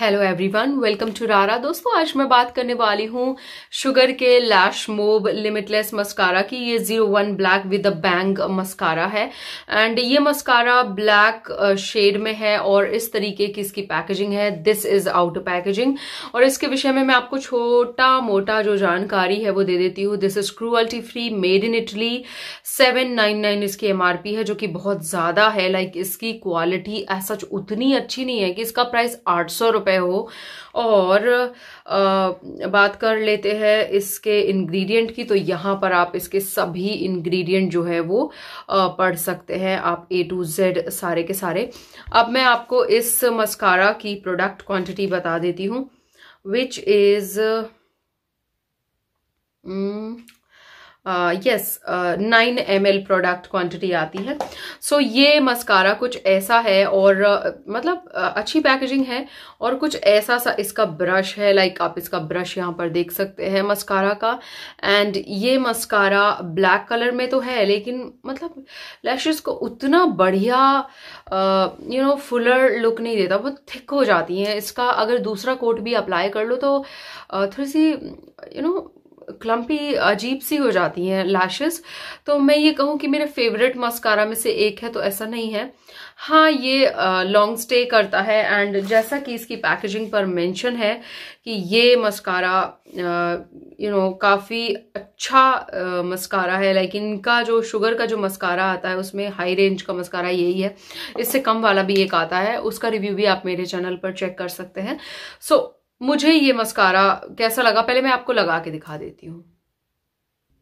hello everyone welcome to रारा दोस्तों आज मैं बात करने वाली हूँ शुगर के लैश मोब लिमिटलेस मस्कारा की ये zero one black with a bang mascara है एंड ये मस्कारा ब्लैक शेड में है और इस तरीके की इसकी पैकेजिंग है दिस इज आउट पैकेजिंग और इसके विषय में मैं आपको छोटा मोटा जो जानकारी है वो दे देती हूँ this is cruelty free made in Italy seven nine nine इसकी एम है जो कि बहुत ज़्यादा है लाइक like इसकी क्वालिटी एज सच उतनी अच्छी नहीं है कि इसका प्राइस आठ सौ रुपए हो और आ, बात कर लेते हैं इसके इंग्रेडिएंट की तो यहाँ पर आप इसके सभी इंग्रेडिएंट जो है वो आ, पढ़ सकते हैं आप ए टू जेड सारे के सारे अब मैं आपको इस मस्कारा की प्रोडक्ट क्वांटिटी बता देती हूँ which is yes nine M L product quantity आती है सो so, ये मस्कारा कुछ ऐसा है और uh, मतलब uh, अच्छी पैकेजिंग है और कुछ ऐसा सा इसका ब्रश है लाइक like, आप इसका ब्रश यहाँ पर देख सकते हैं मस्कारा का एंड ये मस्कारा ब्लैक कलर में तो है लेकिन मतलब लैशेस को उतना बढ़िया यू नो फुलर लुक नहीं देता बहुत थिक हो जाती हैं इसका अगर दूसरा कोट भी अप्लाई कर लो तो uh, थोड़ी सी you you know know, clumpy अजीब सी हो जाती हैं लैशेस तो मैं ये कहूँ कि मेरे फेवरेट मस्कारा में से एक है तो ऐसा नहीं है हाँ ये लॉन्ग स्टे करता है एंड जैसा कि इसकी पैकेजिंग पर मेंशन है कि ये मस्कारा यू नो काफ़ी अच्छा मस्कारा है लाइक इनका जो शुगर का जो मस्कारा आता है उसमें हाई रेंज का मस्कारा यही है इससे कम वाला भी एक आता है उसका रिव्यू भी आप मेरे चैनल पर चेक कर सकते हैं सो so, मुझे ये मस्कारा कैसा लगा पहले मैं आपको लगा के दिखा देती हूँ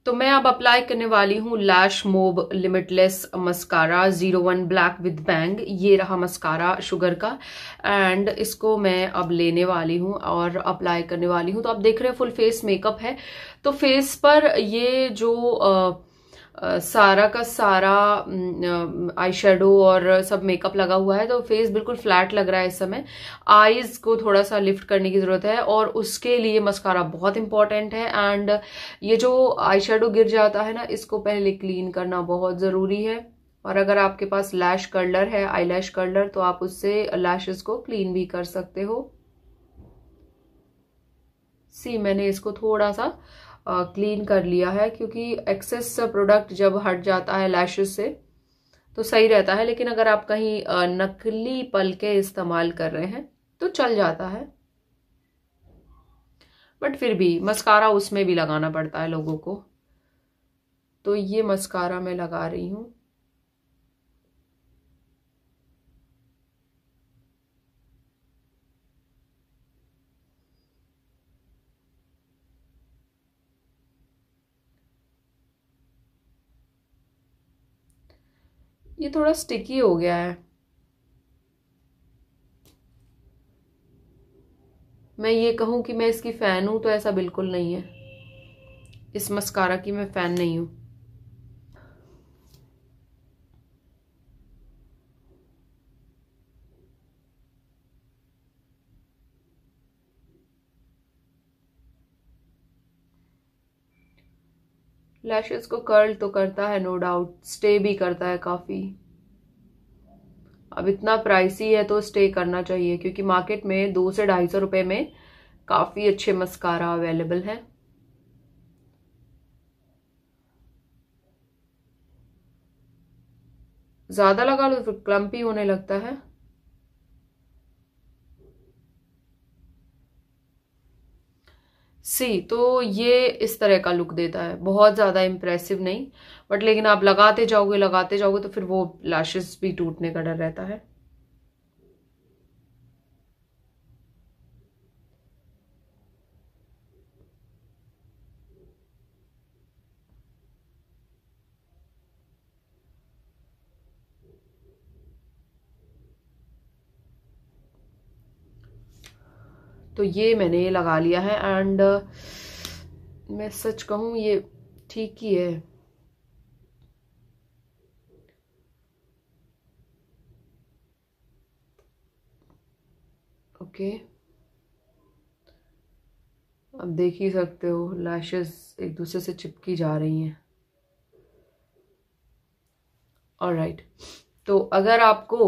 तो मैं अब अप्लाई करने वाली हूँ lash mob limitless mascara zero one black with bang ये रहा मस्कारा शुगर का एंड इसको मैं अब लेने वाली हूँ और अप्लाई करने वाली हूँ तो आप देख रहे हैं फुल फेस मेकअप है तो फेस पर ये जो आ, सारा का सारा आई शेडो और सब मेकअप लगा हुआ है तो फेस बिल्कुल फ्लैट लग रहा है इस समय आईज को थोड़ा सा लिफ्ट करने की ज़रूरत है और उसके लिए मस्कारा बहुत इंपॉर्टेंट है एंड ये जो आई शेडो गिर जाता है ना इसको पहले क्लीन करना बहुत ज़रूरी है और अगर आपके पास लैश कर्लर है आई लैश कर्लर तो आप उससे लैशेज को क्लीन भी कर सकते हो सी मैंने इसको थोड़ा सा क्लीन कर लिया है क्योंकि एक्सेस प्रोडक्ट जब हट जाता है लैशेस से तो सही रहता है लेकिन अगर आप कहीं नकली पल के इस्तेमाल कर रहे हैं तो चल जाता है बट फिर भी मस्कारा उसमें भी लगाना पड़ता है लोगों को तो ये मस्कारा मैं लगा रही हूँ ये थोड़ा स्टिकी हो गया है मैं ये कहूँ कि मैं इसकी फ़ैन हूँ तो ऐसा बिल्कुल नहीं है इस मस्कारा की मैं फ़ैन नहीं हूँ लैशेस को कर्ल तो करता है नो डाउट स्टे भी करता है काफ़ी अब इतना प्राइसी है तो स्टे करना चाहिए क्योंकि मार्केट में दो से ढाई सौ रुपए में काफ़ी अच्छे मस्कारा अवेलेबल हैं ज़्यादा लगा लो तो क्लम्पी होने लगता है सी तो ये इस तरह का लुक देता है बहुत ज़्यादा इम्प्रेसिव नहीं बट लेकिन आप लगाते जाओगे लगाते जाओगे तो फिर वो लाशेज भी टूटने का डर रहता है तो ये मैंने लगा लिया है एंड uh, मैं सच कहूँ ये ठीक ही है ओके अब देख ही सकते हो लैशेस एक दूसरे से चिपकी जा रही हैं और राइट तो अगर आपको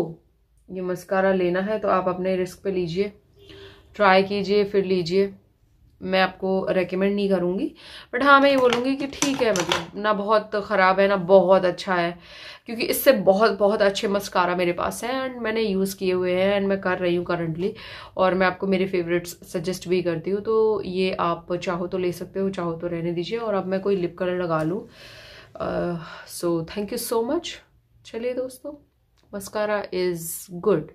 ये मस्कारा लेना है तो आप अपने रिस्क पे लीजिए ट्राई कीजिए फिर लीजिए मैं आपको रेकमेंड नहीं करूँगी बट हाँ मैं ये बोलूँगी कि ठीक है मतलब ना बहुत ख़राब है ना बहुत अच्छा है क्योंकि इससे बहुत बहुत अच्छे मस्कारा मेरे पास है एंड मैंने यूज़ किए हुए हैं एंड मैं कर रही हूँ करंटली और मैं आपको मेरे फेवरेट्स सजेस्ट भी करती हूँ तो ये आप चाहो तो ले सकते हो चाहो तो रहने दीजिए और अब मैं कोई लिप कलर लगा लूँ so thank you so much चलिए दोस्तों मस्कारा इज़ गुड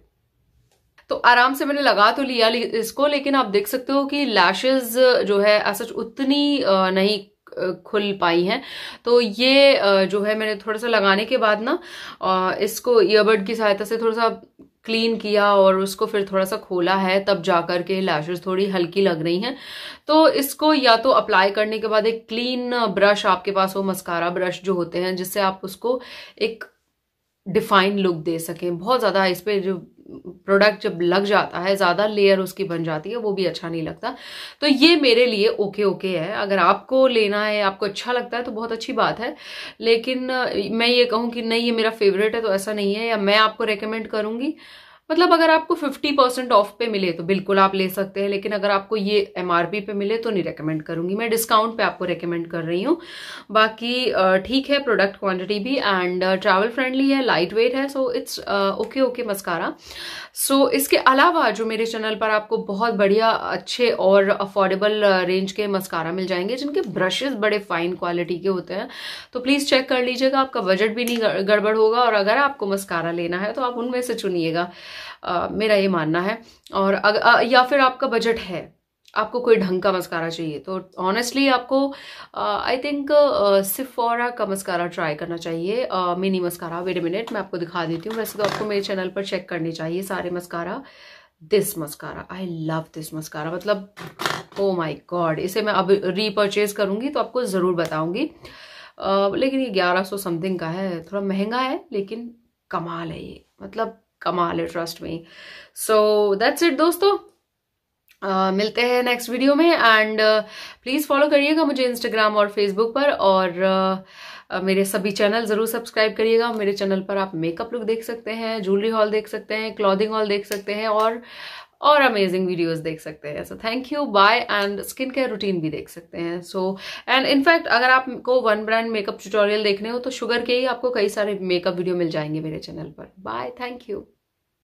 तो आराम से मैंने लगा तो लिया इसको लेकिन आप देख सकते हो कि लैशेज जो है सच उतनी नहीं खुल पाई हैं तो ये जो है मैंने थोड़ा सा लगाने के बाद ना इसको ईयरबड की सहायता से थोड़ा सा क्लीन किया और उसको फिर थोड़ा सा खोला है तब जाकर के लैशेज थोड़ी हल्की लग रही हैं तो इसको या तो अप्लाई करने के बाद एक क्लीन ब्रश आपके पास हो मस्कारा ब्रश जो होते हैं जिससे आप उसको एक डिफाइन लुक दे सकें बहुत ज़्यादा इस पर जो प्रोडक्ट जब लग जाता है ज़्यादा लेयर उसकी बन जाती है वो भी अच्छा नहीं लगता तो ये मेरे लिए ओके ओके है अगर आपको लेना है आपको अच्छा लगता है तो बहुत अच्छी बात है लेकिन मैं ये कहूँ कि नहीं ये मेरा फेवरेट है तो ऐसा नहीं है या मैं आपको रिकमेंड करूँगी मतलब अगर आपको 50 परसेंट ऑफ पे मिले तो बिल्कुल आप ले सकते हैं लेकिन अगर आपको ये एम पे मिले तो नहीं रेकमेंड करूँगी मैं डिस्काउंट पे आपको रेकमेंड कर रही हूँ बाकी ठीक है प्रोडक्ट क्वांटिटी भी एंड ट्रैवल फ्रेंडली है लाइट वेट है so it's okay okay mascara so इसके अलावा जो मेरे चैनल पर आपको बहुत बढ़िया अच्छे और अफोर्डेबल रेंज के मस्कारा मिल जाएंगे जिनके ब्रशेज़ बड़े फाइन क्वालिटी के होते हैं तो प्लीज़ चेक कर लीजिएगा आपका बजट भी नहीं गड़बड़ होगा और अगर आपको मस्कारा लेना है तो आप उनमें से चुनिएगा आ, मेरा ये मानना है और अग, आ, या फिर आपका बजट है आपको कोई ढंग का मस्कारा चाहिए तो ऑनेस्टली आपको आई थिंक सिफोरा का मस्कारा ट्राई करना चाहिए मिनी मस्कारा वेट मिनट मैं आपको दिखा देती हूँ वैसे तो आपको मेरे चैनल पर चेक करनी चाहिए सारे mascara this mascara I love this mascara मतलब ओ माई गॉड इसे मैं अब रीपरचेज करूँगी तो आपको ज़रूर बताऊँगी लेकिन ये सौ समथिंग का है थोड़ा महंगा है लेकिन कमाल है ये मतलब कमाल है ट्रस्ट में सो दैट्स इट दोस्तों Uh, मिलते हैं नेक्स्ट वीडियो में एंड प्लीज़ फॉलो करिएगा मुझे इंस्टाग्राम और फेसबुक पर और uh, uh मेरे सभी चैनल ज़रूर सब्सक्राइब करिएगा मेरे चैनल पर आप मेकअप लुक देख सकते हैं ज्वेलरी हॉल देख सकते हैं क्लॉथिंग हॉल देख सकते हैं और और अमेजिंग वीडियोस देख सकते हैं so thank you bye and skin care routine भी देख सकते हैं सो एंड इनफैक्ट अगर आपको वन ब्रांड मेकअप ट्यूटोरियल देखने हो तो शुगर के ही आपको कई सारे मेकअप वीडियो मिल जाएंगे मेरे चैनल पर बाय थैंक यू